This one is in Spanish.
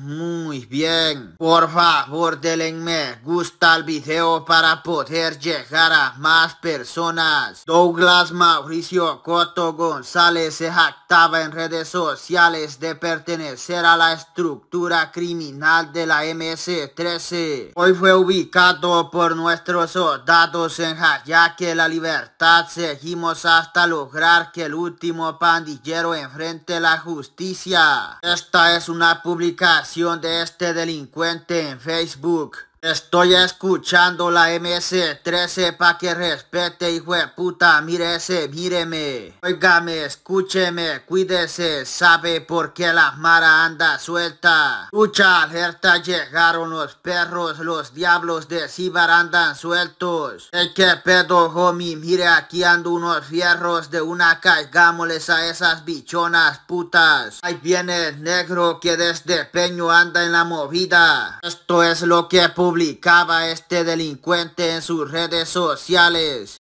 muy bien. Por favor, denme gusta al video para poder llegar a más personas. Douglas Mauricio Coto González se jactaba en redes sociales de pertenecer a la estructura criminal de la MS-13. Hoy fue ubicado por nuestros soldados en que La Libertad. Seguimos hasta lograr que el último pandillero enfrente la justicia. Esta es una publicación de este delincuente en Facebook. Estoy escuchando la MS-13 pa' que respete, hijo de puta, mírese, míreme. oigame, escúcheme, cuídese, sabe por qué la mara anda suelta. Lucha alerta, llegaron los perros, los diablos de Sibar andan sueltos. El que pedo, homie, mire aquí ando unos fierros de una caigámosles a esas bichonas putas. Ahí viene el negro que desde peño anda en la movida. Esto es lo que publicaba este delincuente en sus redes sociales.